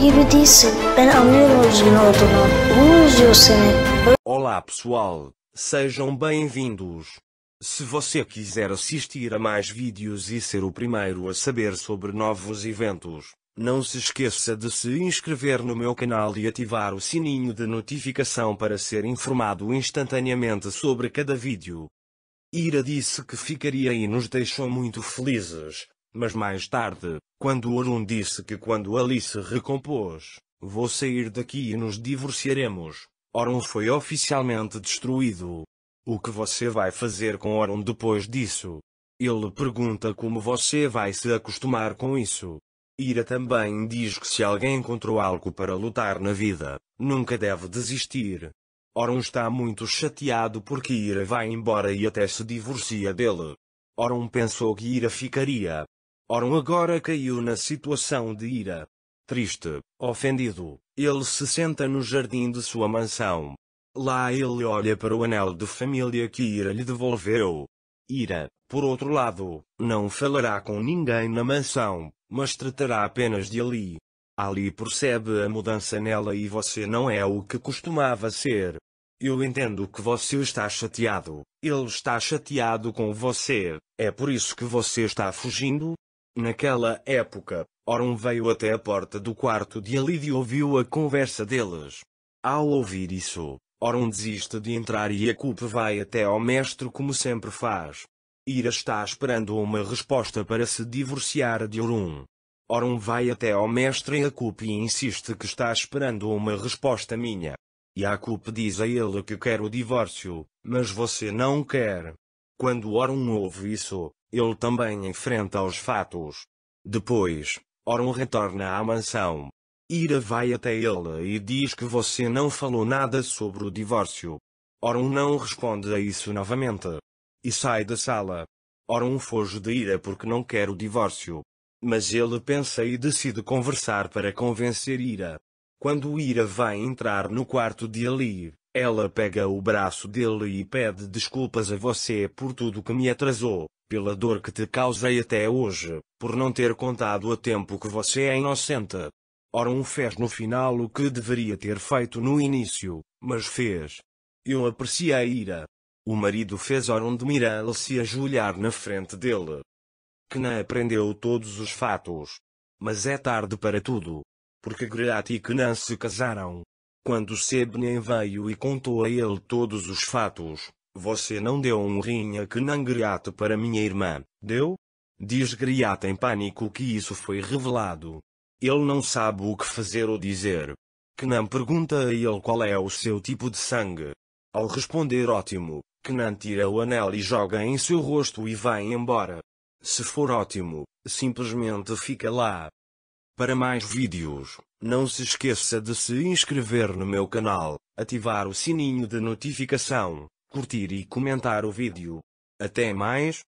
gibi değilsin. Ben anlıyorum üzgün olduğunu. üzüyor seni. Olá pessoal, sejam bem-vindos. Se você quiser assistir a mais vídeos e ser o primeiro a saber sobre novos eventos, não se esqueça de se inscrever no meu canal e ativar o sininho de notificação para ser informado instantaneamente sobre cada vídeo. Ira disse que ficaria e nos deixou muito felizes. Mas mais tarde, quando Orun disse que quando Ali se recompôs, vou sair daqui e nos divorciaremos, Orun foi oficialmente destruído. O que você vai fazer com Orun depois disso? Ele pergunta como você vai se acostumar com isso. Ira também diz que se alguém encontrou algo para lutar na vida, nunca deve desistir. Oron está muito chateado porque Ira vai embora e até se divorcia dele. Oron pensou que Ira ficaria, Orm agora caiu na situação de ira. Triste, ofendido, ele se senta no jardim de sua mansão. Lá ele olha para o anel de família que Ira lhe devolveu. Ira, por outro lado, não falará com ninguém na mansão, mas tratará apenas de Ali. Ali percebe a mudança nela e você não é o que costumava ser. Eu entendo que você está chateado, ele está chateado com você, é por isso que você está fugindo, Naquela época, Orun veio até a porta do quarto de Alid e ouviu a conversa deles. Ao ouvir isso, Orun desiste de entrar e Yacupe vai até ao mestre como sempre faz. Ira está esperando uma resposta para se divorciar de Orun. Orun vai até ao mestre Yacup e insiste que está esperando uma resposta minha. E Yacup diz a ele que quer o divórcio, mas você não quer. Quando Orun ouve isso, ele também enfrenta os fatos. Depois, Oron retorna à mansão. Ira vai até ele e diz que você não falou nada sobre o divórcio. Oron não responde a isso novamente. E sai da sala. Oron foge de Ira porque não quer o divórcio. Mas ele pensa e decide conversar para convencer Ira. Quando Ira vai entrar no quarto de Ali, ela pega o braço dele e pede desculpas a você por tudo que me atrasou, pela dor que te causei até hoje, por não ter contado a tempo que você é inocente. Ora, um fez no final o que deveria ter feito no início, mas fez. Eu apreciei a ira. O marido fez Oron de Miral se ajoelhar na frente dele. Que não aprendeu todos os fatos. Mas é tarde para tudo. Porque Great e Kenan se casaram, quando Sebnem veio e contou a ele todos os fatos, você não deu um que a griate para minha irmã, deu? Diz Griat em pânico que isso foi revelado. Ele não sabe o que fazer ou dizer. Kenan pergunta a ele qual é o seu tipo de sangue. Ao responder ótimo, Kenan tira o anel e joga em seu rosto e vai embora. Se for ótimo, simplesmente fica lá. Para mais vídeos, não se esqueça de se inscrever no meu canal, ativar o sininho de notificação, curtir e comentar o vídeo. Até mais!